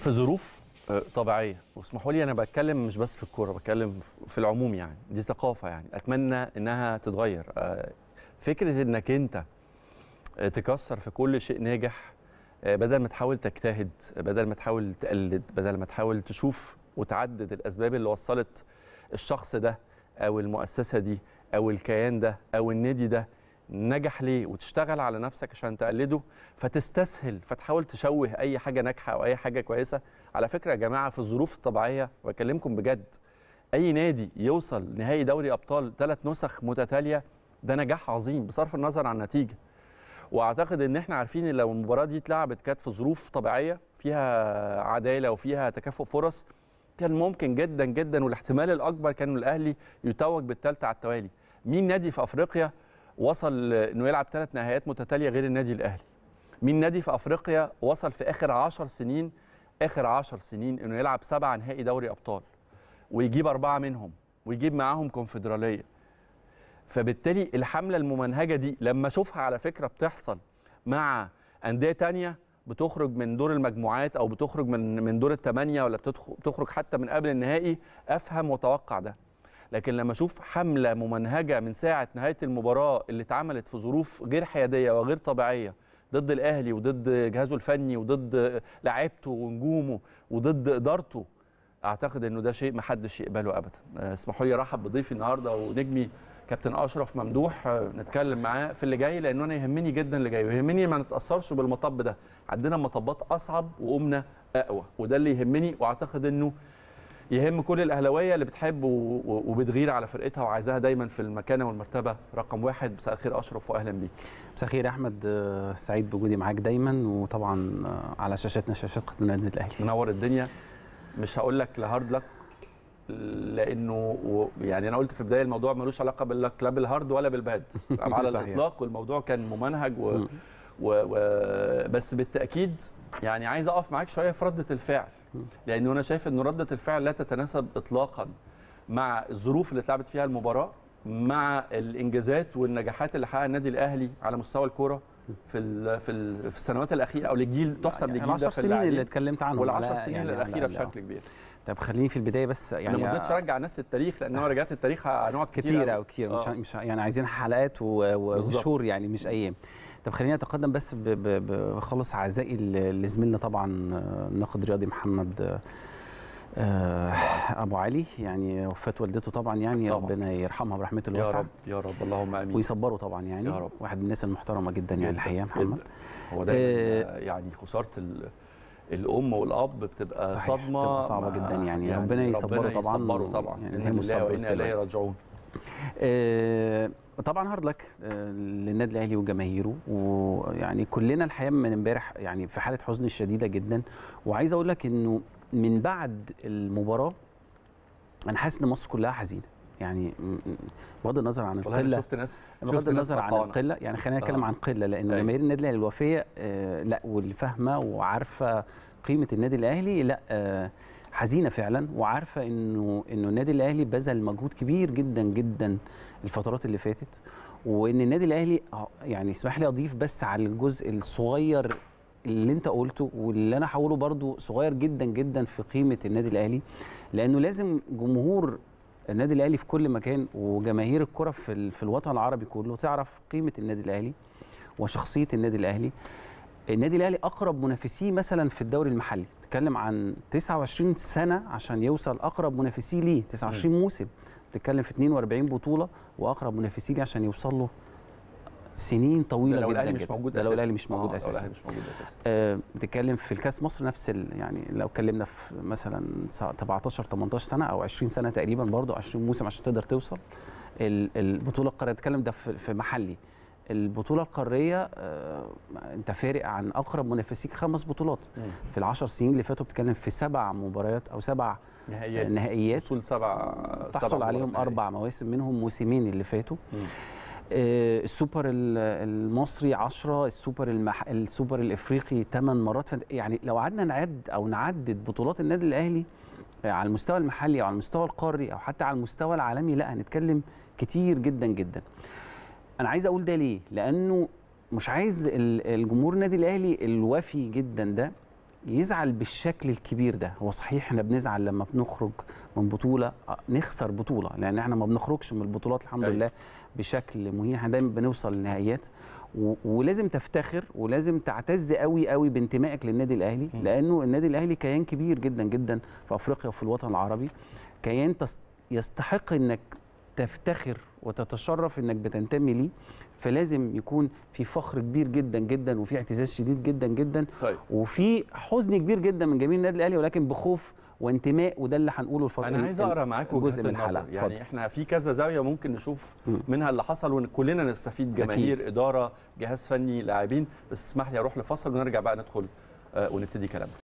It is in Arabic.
في ظروف آه، طبيعيه واسمحوا لي انا بتكلم مش بس في الكوره بتكلم في العموم يعني دي ثقافه يعني اتمنى انها تتغير آه، فكره انك انت آه، تكسر في كل شيء ناجح بدل ما تحاول تجتهد بدل ما تحاول تقلد بدل ما تحاول تشوف وتعدد الاسباب اللي وصلت الشخص ده او المؤسسه دي او الكيان ده او النادي ده نجح ليه وتشتغل على نفسك عشان تقلده فتستسهل فتحاول تشوه اي حاجه ناجحه او اي حاجه كويسه على فكره يا جماعه في الظروف الطبيعيه بكلمكم بجد اي نادي يوصل نهائي دوري ابطال ثلاث نسخ متتاليه ده نجاح عظيم بصرف النظر عن النتيجه واعتقد ان احنا عارفين ان لو المباراه دي اتلعبت كانت في ظروف طبيعيه فيها عداله وفيها تكافؤ فرص كان ممكن جدا جدا والاحتمال الاكبر كان الاهلي يتوج بالثالثه على التوالي مين نادي في افريقيا وصل انه يلعب ثلاث نهائيات متتاليه غير النادي الاهلي مين نادي في افريقيا وصل في اخر 10 سنين اخر 10 سنين انه يلعب سبع نهائي دوري ابطال ويجيب اربعه منهم ويجيب معاهم كونفدراليه فبالتالي الحمله الممنهجه دي لما اشوفها على فكره بتحصل مع انديه تانية بتخرج من دور المجموعات او بتخرج من من دور الثمانيه ولا بتخرج حتى من قبل النهائي افهم واتوقع ده لكن لما اشوف حمله ممنهجه من ساعه نهايه المباراه اللي اتعملت في ظروف غير حياديه وغير طبيعيه ضد الاهلي وضد جهازه الفني وضد لعيبته ونجومه وضد ادارته اعتقد انه ده شيء ما حدش يقبله ابدا آه، اسمحوا لي ارحب بضيفي النهارده ونجمي كابتن اشرف ممدوح آه، نتكلم معاه في اللي جاي لانه انا يهمني جدا اللي جاي ويهمني ما نتاثرش بالمطب ده عندنا مطبات اصعب وقمنا اقوى وده اللي يهمني واعتقد انه يهم كل الاهلاويه اللي بتحب وبتغير على فرقتها وعايزاها دايما في المكانه والمرتبه رقم واحد مساء الخير اشرف واهلا بيك مساء الخير احمد آه، سعيد بوجودي معاك دايما وطبعا آه، على شاشتنا شاشات قناه النادي الاهلي منور الدنيا مش هقول لك لهارد لك لانه يعني انا قلت في بدايه الموضوع ملوش علاقه باللك لا بالهارد ولا بالباد على الاطلاق والموضوع كان ممنهج و... و... و... بس بالتاكيد يعني عايز اقف معاك شويه في رده الفعل لانه انا شايف ان رده الفعل لا تتناسب اطلاقا مع الظروف اللي اتلعبت فيها المباراه مع الانجازات والنجاحات اللي حققها النادي الاهلي على مستوى الكوره في في, في السنوات الاخيره او للجيل تحسب للجيل يعني ده في السنين اللي اتكلمت عنهم وال10 سنين يعني الاخيره بشكل كبير طب خليني في البدايه بس يعني انا ما رضيتش ارجع ناس التاريخ لان انا آه. رجعت التاريخ هنقعد كتير كتير او كتير آه. مش يعني عايزين حلقات وشهور يعني مش ايام طب خلينا نتقدم بس بخلص اعزائي لزميلنا طبعا الناقد آه، الرياضي محمد آه، ابو علي يعني وفاه والدته طبعا يعني طبعا. ربنا يرحمها برحمته الواسعه يا رب يا رب اللهم امين ويصبره طبعا يعني يا رب. واحد من الناس المحترمه جدا يعني الحقيقه محمد هو دايما آه يعني خساره الام والاب بتبقى صحيح. صدمه بتبقى صعبه جدا يعني, يعني ربنا يصبره طبعا ربنا يصبره طبعا, يعني انا لله وانا اليه راجعون آه، طبعا هارد آه، لك للنادي الاهلي وجماهيره ويعني كلنا الحقيقه من امبارح يعني في حاله حزن شديده جدا وعايز اقول لك انه من بعد المباراه انا حاسس ان مصر كلها حزينه يعني بغض النظر عن القله شفت ناس بغض النظر عن القله يعني خلينا نتكلم آه. عن قله لان أيوه. جماهير النادي الاهلي الوفيه لا والفاهمه وعارفه قيمه النادي الاهلي لا حزينه فعلا وعارفه انه انه النادي الاهلي بذل مجهود كبير جدا جدا الفترات اللي فاتت وان النادي الاهلي آه، يعني اسمح لي اضيف بس على الجزء الصغير اللي انت قلته واللي انا هقوله برضو صغير جدا جدا في قيمه النادي الاهلي لانه لازم جمهور النادي الاهلي في كل مكان وجماهير الكره في الوطن العربي كله تعرف قيمه النادي الاهلي وشخصيه النادي الاهلي النادي الاهلي اقرب منافسيه مثلا في الدوري المحلي بتتكلم عن 29 سنه عشان يوصل اقرب منافسيه ليه 29 موسم بتتكلم في 42 بطوله واقرب منافسيه ليه عشان يوصل له سنين طويله لو جدا لو مش موجود لو الاهلي مش موجود آه، اساسا الاهلي مش موجود اساسا آه بتتكلم في الكاس مصر نفس ال يعني لو اتكلمنا في مثلا 17 18 سنه او 20 سنه تقريبا برضو 20 موسم عشان تقدر توصل البطوله القاريه بتتكلم ده في محلي البطوله القاريه آه، انت فارق عن اقرب منافسيك خمس بطولات في العشر سنين اللي فاتوا بتتكلم في سبع مباريات او سبع نهائيات نهائيات وصول سبع تحصل سبع عليهم اربع مواسم منهم موسمين اللي فاتوا آه، السوبر المصري 10 السوبر المح... السوبر الافريقي 8 مرات يعني لو قعدنا نعد او نعدد بطولات النادي الاهلي آه، على المستوى المحلي او على المستوى القاري او حتى على المستوى العالمي لا هنتكلم كتير جدا جدا انا عايز اقول ده ليه لانه مش عايز الجمهور النادي الاهلي الوفي جدا ده يزعل بالشكل الكبير ده هو صحيح احنا بنزعل لما بنخرج من بطوله آه، نخسر بطوله لان احنا ما بنخرجش من البطولات الحمد أيوة. لله بشكل مهين احنا دايما بنوصل للنهائيات ولازم تفتخر ولازم تعتز قوي قوي بانتمائك للنادي الاهلي لانه النادي الاهلي كيان كبير جدا جدا في افريقيا وفي الوطن العربي كيان يستحق انك تفتخر وتتشرف انك بتنتمي ليه فلازم يكون في فخر كبير جدا جدا وفي اعتزاز شديد جدا جدا طيب. وفي حزن كبير جدا من جميع النادي الاهلي ولكن بخوف وانتماء وده اللي هنقوله الفتره انا عايز اقرا معاك جزء من الحلقه يعني فضل. احنا في كذا زاويه ممكن نشوف منها اللي حصل وكلنا نستفيد جماهير أكيد. اداره جهاز فني لاعبين بس اسمح لي اروح لفصل ونرجع بقى ندخل آه، ونبتدي كلامنا